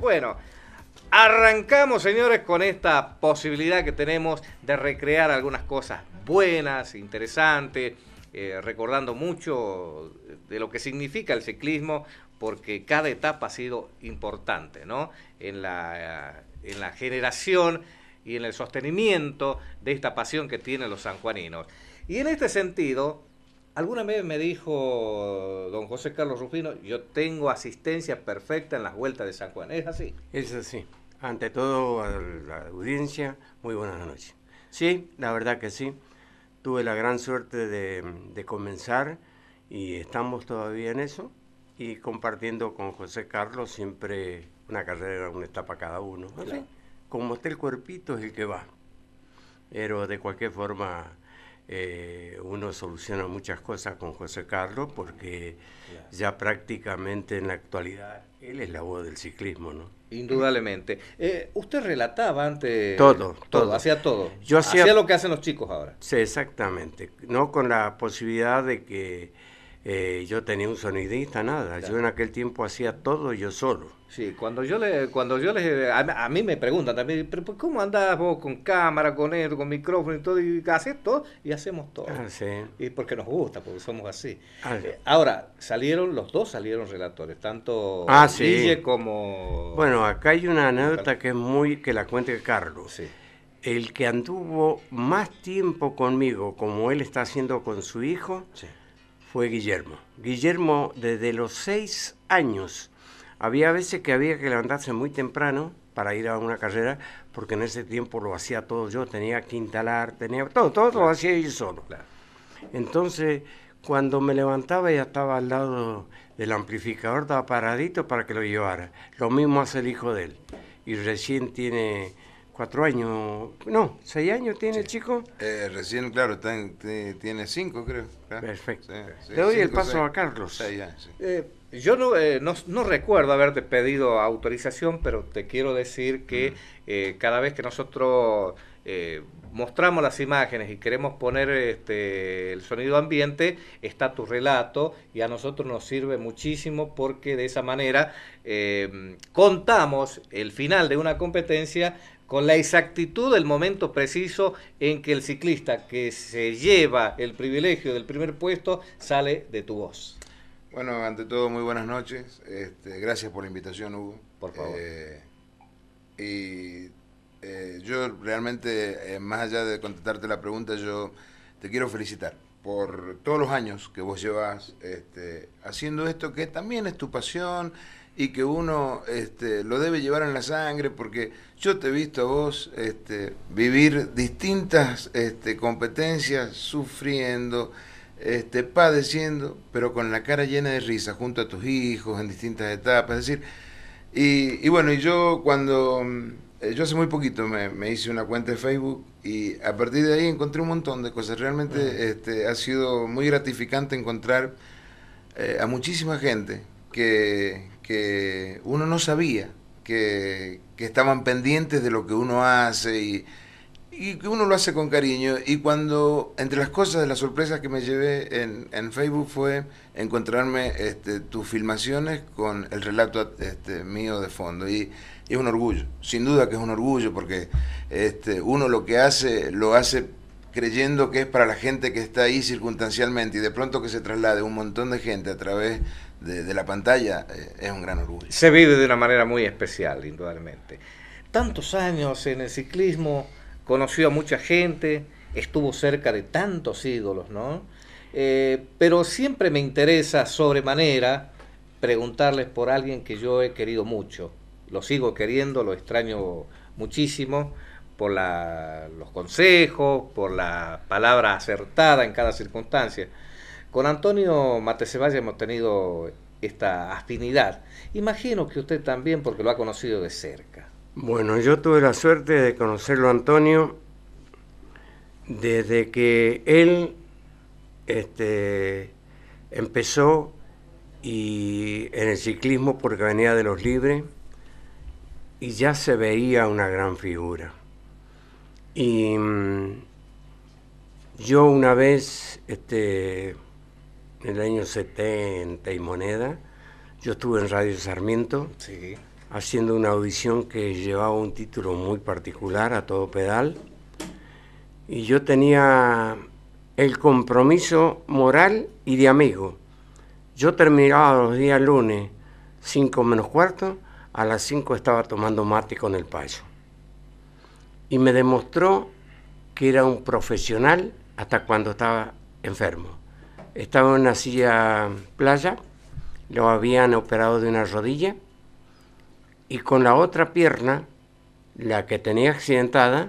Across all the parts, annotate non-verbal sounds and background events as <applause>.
Bueno, arrancamos señores con esta posibilidad que tenemos de recrear algunas cosas buenas, interesantes, eh, recordando mucho de lo que significa el ciclismo, porque cada etapa ha sido importante, ¿no? En la, en la generación y en el sostenimiento de esta pasión que tienen los sanjuaninos. Y en este sentido, alguna vez me dijo don José Carlos Rufino, yo tengo asistencia perfecta en las vueltas de San Juan. ¿Es así? Es así. Ante todo, a la audiencia, muy buenas noches. Sí, la verdad que sí. Tuve la gran suerte de, comenzar y estamos todavía en eso y compartiendo con José Carlos siempre una carrera, una etapa cada uno como está el cuerpito es el que va. Pero de cualquier forma, eh, uno soluciona muchas cosas con José Carlos porque ya prácticamente en la actualidad él es la voz del ciclismo, ¿no? Indudablemente. Eh, usted relataba antes... Todo, todo, hacía todo. hacía lo que hacen los chicos ahora. Sí, exactamente. No con la posibilidad de que eh, yo tenía un sonidista, nada. Yo en aquel tiempo hacía todo yo solo. Sí, cuando yo le, cuando yo les, a, mí me preguntan también, pues, ¿cómo andás vos con cámara, con esto, con micrófono y todo? Y haces todo y hacemos todo. Ah, sí. Y porque nos gusta, porque somos así. Ah, eh, ahora, salieron, los dos salieron relatores, tanto ah, como. Bueno, acá hay una anécdota que es muy, que la cuente Carlos. El que anduvo más tiempo conmigo, como él está haciendo con su hijo. Sí fue Guillermo. Guillermo desde los seis años, había veces que había que levantarse muy temprano para ir a una carrera, porque en ese tiempo lo hacía todo yo, tenía que instalar, tenía todo, todo lo hacía yo solo. Entonces, cuando me levantaba ya estaba al lado del amplificador, estaba paradito para que lo llevara. Lo mismo hace el hijo de él. Y recién tiene cuatro años, no, seis años tiene el chico. Eh, recién, claro, tiene cinco, creo. Perfecto. Te doy el paso a Carlos. Eh, yo eh, no, no, recuerdo haberte pedido autorización, pero te quiero decir que mm. cada vez que nosotros mostramos las imágenes y queremos poner este, el sonido ambiente, está tu relato y a nosotros nos sirve muchísimo porque de esa manera contamos el final de una competencia con la exactitud del momento preciso en que el ciclista que se lleva el privilegio del primer puesto sale de tu voz. Bueno, ante todo, muy buenas noches. Este, gracias por la invitación, Hugo. Por favor. Eh, y eh, yo realmente, eh, más allá de contestarte la pregunta, yo te quiero felicitar por todos los años que vos llevas este, haciendo esto que también es tu pasión y que uno este, lo debe llevar en la sangre, porque yo te he visto a vos este, vivir distintas este, competencias, sufriendo, este, padeciendo, pero con la cara llena de risa, junto a tus hijos, en distintas etapas, es decir, y, bueno, y yo cuando, eh, yo hace muy poquito me, hice una cuenta de Facebook y a partir de ahí encontré un montón de cosas, realmente este, ha sido muy gratificante encontrar eh, a muchísima gente que, que uno no sabía que, estaban pendientes de lo que uno hace y, que uno lo hace con cariño. Y cuando, entre las cosas, de las sorpresas que me llevé en, Facebook fue encontrarme este, tus filmaciones con el relato este, mío de fondo. Y, es un orgullo, sin duda que es un orgullo, porque este, uno lo que hace, lo hace creyendo que es para la gente que está ahí circunstancialmente y de pronto que se traslade un montón de gente a través de, la pantalla eh, es un gran orgullo. Se vive de una manera muy especial, indudablemente. Tantos años en el ciclismo, conoció a mucha gente, estuvo cerca de tantos ídolos, ¿no? Eh, pero siempre me interesa sobremanera preguntarles por alguien que yo he querido mucho. Lo sigo queriendo, lo extraño muchísimo por la, los consejos, por la palabra acertada en cada circunstancia. Con Antonio Matecevalle hemos tenido esta afinidad. Imagino que usted también, porque lo ha conocido de cerca. Bueno, yo tuve la suerte de conocerlo Antonio desde que él este, empezó y en el ciclismo porque venía de los libres y ya se veía una gran figura. Y mm, yo una vez este, en el año 70 y moneda, yo estuve en Radio Sarmiento haciendo una audición que llevaba un título muy particular a todo pedal. Y yo tenía el compromiso moral y de amigo. Yo terminaba los días lunes, 5 menos cuarto, a las 5 estaba tomando mate con el payo. Y me demostró que era un profesional hasta cuando estaba enfermo. Estaba en una silla playa, lo habían operado de una rodilla y con la otra pierna, la que tenía accidentada,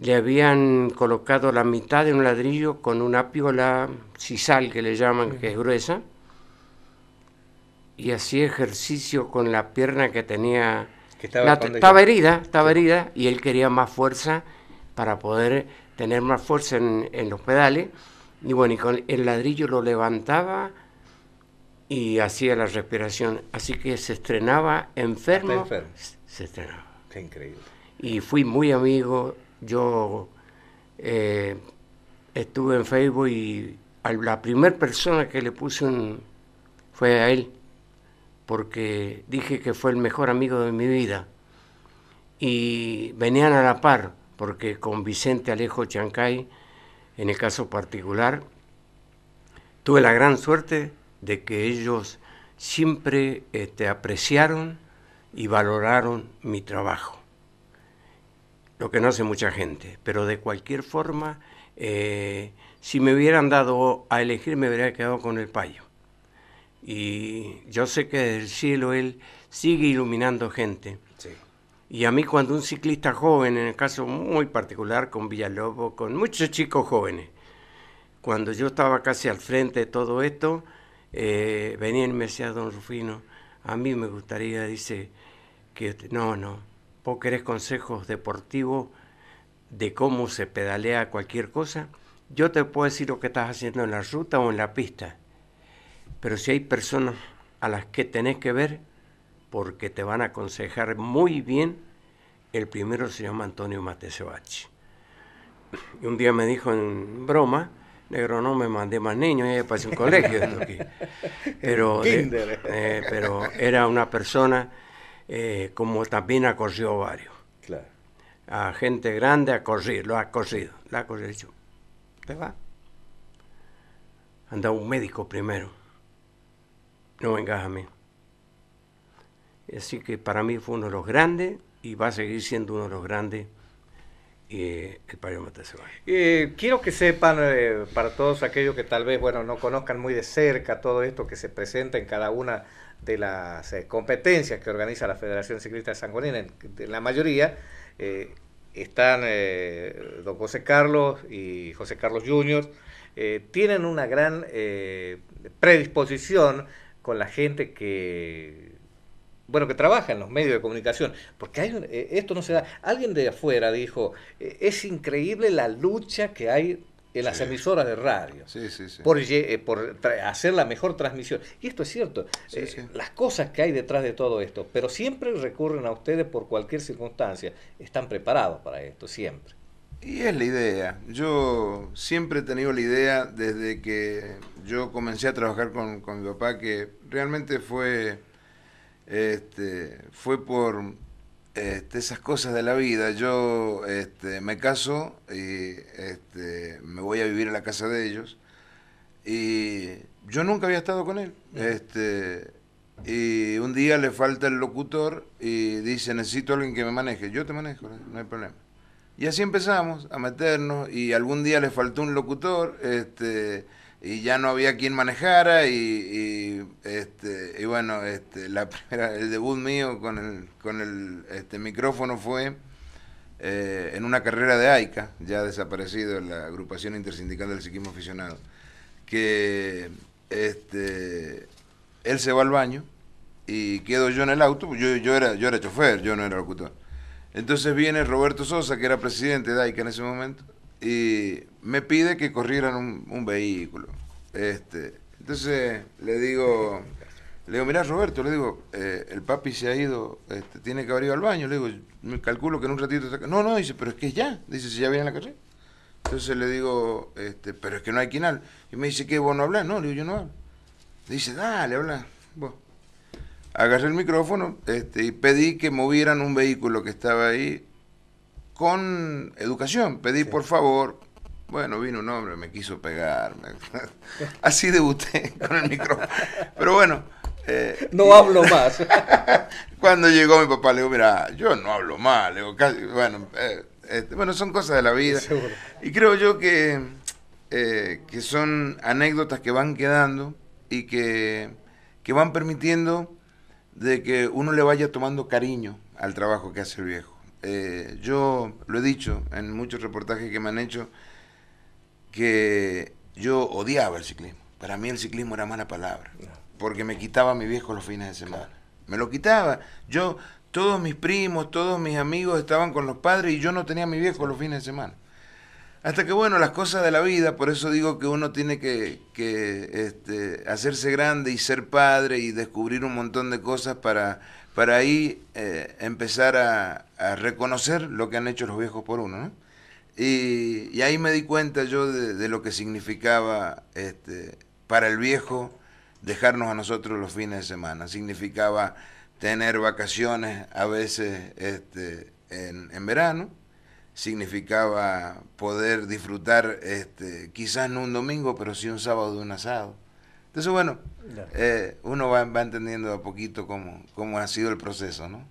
le habían colocado la mitad de un ladrillo con una piola sisal que le llaman, que es gruesa, y hacía ejercicio con la pierna que tenía. Que estaba, herida, estaba herida, y él quería más fuerza para poder tener más fuerza en los pedales y bueno, y con el ladrillo lo levantaba y hacía la respiración. Así que se estrenaba enfermo. Se estrenaba. Qué increíble. Y fui muy amigo. Yo eh, estuve en Facebook y la primera persona que le puse fue a él, porque dije que fue el mejor amigo de mi vida. Y venían a la par, porque con Vicente Alejo Chancay en el caso particular, tuve la gran suerte de que ellos siempre este, apreciaron y valoraron mi trabajo, lo que no hace mucha gente, pero de cualquier forma, eh, si me hubieran dado a elegir, me hubiera quedado con el payo. Y yo sé que desde el cielo él sigue iluminando gente. Y a mí cuando un ciclista joven, en el caso muy particular con Villalobo, con muchos chicos jóvenes, cuando yo estaba casi al frente de todo esto, eh, venía y me decía, don Rufino, a mí me gustaría, dice, que no, no, vos querés consejos deportivos de cómo se pedalea cualquier cosa, yo te puedo decir lo que estás haciendo en la ruta o en la pista, pero si hay personas a las que tenés que ver, porque te van a aconsejar muy bien. El primero se llama Antonio Matesevachi. Y un día me dijo en broma, negro, no me mandé más niños, ya pasé un colegio. <laughs> pero, eh, pero era una persona eh, como también corrido varios. A gente grande a correr, lo ha corrido, le ha te va. Anda un médico primero. No vengas a mí. Así que para mí fue uno de los grandes y va a seguir siendo uno de los grandes eh, el Padre de eh, quiero que sepan, eh, para todos aquellos que tal vez bueno no conozcan muy de cerca todo esto que se presenta en cada una de las eh, competencias que organiza la Federación Ciclista de San en, en, la mayoría, están don José Carlos y José Carlos Junior, tienen una gran predisposición con la gente que bueno, que trabaja en los medios de comunicación, porque hay eh, esto no se da. Alguien de afuera dijo, eh, es increíble la lucha que hay en las emisoras de radio sí, sí, por, eh, por hacer la mejor transmisión. Y esto es cierto, las cosas que hay detrás de todo esto, pero siempre recurren a ustedes por cualquier circunstancia, están preparados para esto, siempre. Y es la idea. Yo siempre he tenido la idea desde que yo comencé a trabajar con, con mi papá, que realmente fue este, fue por este, esas cosas de la vida. Yo este, me caso y este, me voy a vivir a la casa de ellos. Y yo nunca había estado con él. Mm. Este, y un día le falta el locutor y dice, necesito a alguien que me maneje. Yo te manejo, no hay problema. Y así empezamos a meternos y algún día le faltó un locutor. Este, y ya no había quien manejara y, este y bueno este la <laughs> el debut mío con el este micrófono fue eh, en una carrera de AICA ya desaparecido la agrupación intersindical del Psiquismo aficionado que este él se va al baño y quedo yo en el auto yo yo era yo era chofer yo no era locutor entonces viene Roberto Sosa que era presidente de AICA en ese momento y me pide que corrieran un, vehículo. Este, entonces le digo, le digo, mirá Roberto, le digo, eh, el papi se ha ido, este, tiene que haber ido al baño. Le digo, me calculo que en un ratito... Está... No, no, dice, pero es que es ya. Dice, si ya viene la carrera. Entonces le digo, este, pero es que no hay quien Y me dice, ¿qué, vos no hablas? No, le digo, yo no hablo. Dice, dale, habla Agarré el micrófono este, y pedí que movieran un vehículo que estaba ahí con educación. Pedí, por favor, bueno, vino un hombre, me quiso pegar. <laughs> Así debuté <laughs> con el micrófono. Pero bueno. Eh, no hablo más. <laughs> cuando llegó mi papá, le digo, mira, yo no hablo más. Le digo, bueno, eh, este, bueno, son cosas de la vida. Y creo yo que, eh, que son anécdotas que van quedando y que, que van permitiendo de que uno le vaya tomando cariño al trabajo que hace el viejo. yo lo he dicho en muchos reportajes que me han hecho, que yo odiaba el ciclismo. Para mí el ciclismo era mala palabra, porque me quitaba a mi viejo los fines de semana. Me lo quitaba. Yo, todos mis primos, todos mis amigos estaban con los padres y yo no tenía a mi viejo los fines de semana. Hasta que bueno, las cosas de la vida, por eso digo que uno tiene que, este, hacerse grande y ser padre y descubrir un montón de cosas para, para ahí eh, empezar a, a, reconocer lo que han hecho los viejos por uno. ¿no? Y, ahí me di cuenta yo de, lo que significaba este, para el viejo dejarnos a nosotros los fines de semana. Significaba tener vacaciones a veces este, en, verano, significaba poder disfrutar este, quizás no un domingo, pero sí un sábado de un asado. Entonces, bueno, eh, uno va, entendiendo a poquito cómo, cómo ha sido el proceso, ¿no?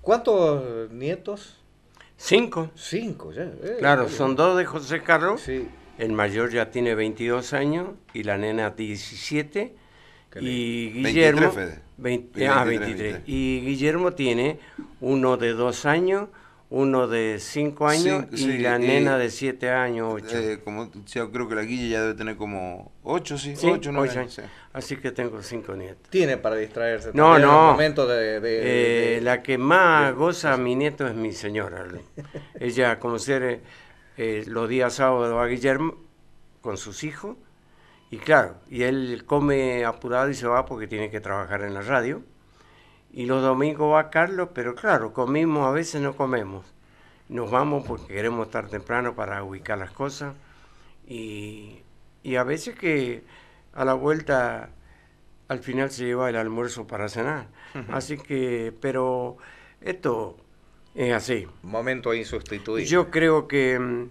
¿Cuántos nietos? ¿Cinco? Cinco, ya. Eh, claro, son dos de José Carlos. Sí. El mayor ya tiene 22 años y la nena 17. Y Guillermo. 23, 20, 23, ah, 23. 23. Y Guillermo tiene uno de dos años uno de cinco años y la eh, nena de siete años, ocho. Eh, como, creo que la Guille ya debe tener como ocho, sí, 8, ocho años. Así que tengo cinco nietos. Tiene para distraerse. No, no. Momento eh, de, la que más goza mi nieto es mi señora. <laughs> Ella, como ser los días sábados a Guillermo con sus hijos. Y claro, y él come apurado y se va porque tiene que trabajar en la radio y los domingos va Carlos, pero claro, comimos, a veces no comemos. Nos vamos porque queremos estar temprano para ubicar las cosas y, a veces que a la vuelta al final se lleva el almuerzo para cenar. Así que, pero esto es así. Momento insustituible. Yo creo que mm,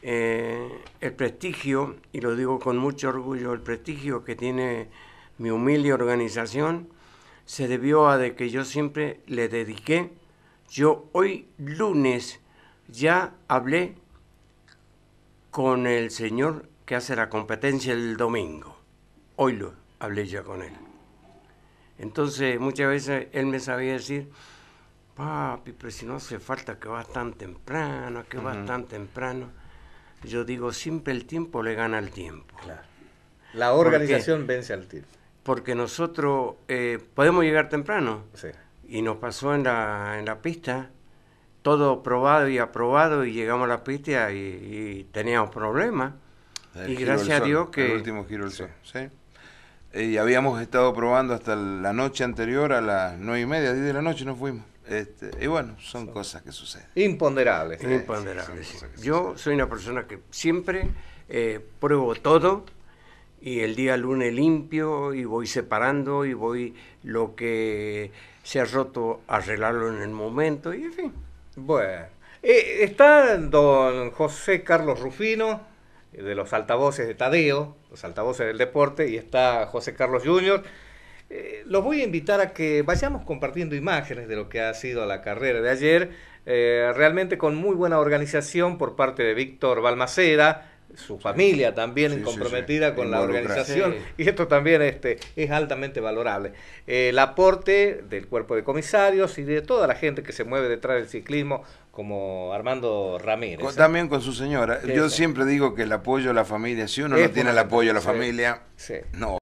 eh, el prestigio, y lo digo con mucho orgullo, el prestigio que tiene mi humilde organización, se debió a de que yo siempre le dediqué. Yo hoy lunes ya hablé con el señor que hace la competencia el domingo. Hoy lo hablé ya con él. Entonces muchas veces él me sabía decir, papi, pero si no hace falta que va tan temprano, que va tan temprano. Yo digo, siempre el tiempo le gana al tiempo. La organización vence al tiempo porque nosotros eh, podemos llegar temprano. Y nos pasó en la, en la pista, todo probado y aprobado, y llegamos a la pista y, teníamos problemas. y gracias a Dios que... El último giro eh, Y habíamos estado probando hasta la noche anterior, a las nueve y media, 10 de la noche nos fuimos. Este, y bueno, son cosas que suceden. Imponderables. Eh. Imponderables. Yo soy una persona que siempre pruebo todo, y el día lunes limpio y voy separando y voy lo que se ha roto arreglarlo en el momento y en fin. Bueno, eh, está don José Carlos Rufino de los altavoces de Tadeo, los altavoces del deporte, y está José Carlos Junior. Eh, los voy a invitar a que vayamos compartiendo imágenes de lo que ha sido la carrera de ayer, eh, realmente con muy buena organización por parte de Víctor Balmaceda, su familia también comprometida con la organización y esto también este, es altamente valorable. Eh, el aporte del cuerpo de comisarios y de toda la gente que se mueve detrás del ciclismo como Armando Ramírez. ¿eh? también con su señora. Yo siempre digo que el apoyo a la familia, si uno no tiene el apoyo a la familia, no.